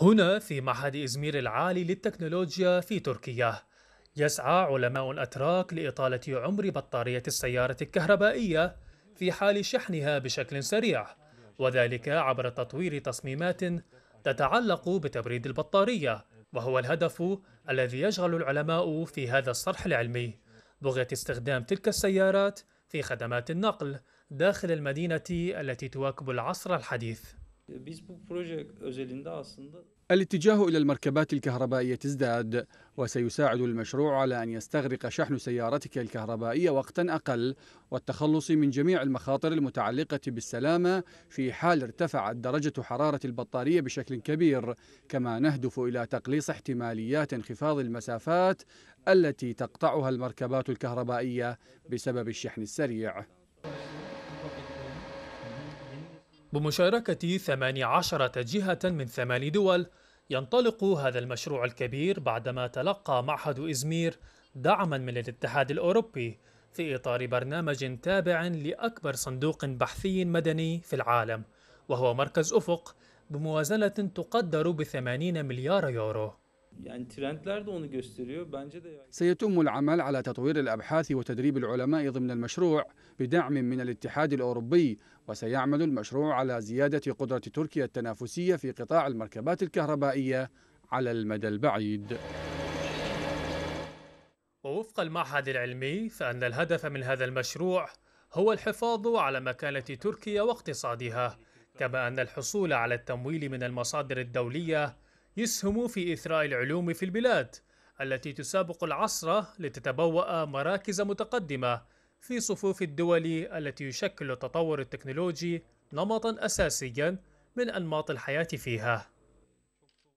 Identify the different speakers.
Speaker 1: هنا في معهد إزمير العالي للتكنولوجيا في تركيا يسعى علماء الأتراك لإطالة عمر بطارية السيارة الكهربائية في حال شحنها بشكل سريع وذلك عبر تطوير تصميمات تتعلق بتبريد البطارية وهو الهدف الذي يشغل العلماء في هذا الصرح العلمي بغية استخدام تلك السيارات في خدمات النقل داخل المدينة التي تواكب العصر الحديث
Speaker 2: الاتجاه إلى المركبات الكهربائية ازداد وسيساعد المشروع على أن يستغرق شحن سيارتك الكهربائية وقتا أقل والتخلص من جميع المخاطر المتعلقة بالسلامة في حال ارتفعت درجة حرارة البطارية بشكل كبير كما نهدف إلى تقليص احتماليات انخفاض المسافات التي تقطعها المركبات الكهربائية بسبب الشحن السريع
Speaker 1: بمشاركة 18 جهة من ثمان دول ينطلق هذا المشروع الكبير بعدما تلقى معهد إزمير دعما من الاتحاد الأوروبي في إطار برنامج تابع لأكبر صندوق بحثي مدني في العالم وهو مركز أفق بموازنة تقدر بثمانين مليار يورو يعني onu gösteriyor. Bence de
Speaker 2: سيتم العمل على تطوير الأبحاث وتدريب العلماء ضمن المشروع بدعم من الاتحاد الأوروبي وسيعمل المشروع على زيادة قدرة تركيا التنافسية في قطاع المركبات الكهربائية على المدى البعيد.
Speaker 1: ووفق المعهد العلمي فأن الهدف من هذا المشروع هو الحفاظ على مكانة تركيا واقتصادها، كما أن الحصول على التمويل من المصادر الدولية يسهم في إثراء العلوم في البلاد التي تسابق العصر لتتبوأ مراكز متقدمة في صفوف الدول التي يشكل التطور التكنولوجي نمطا أساسيا من أنماط الحياة فيها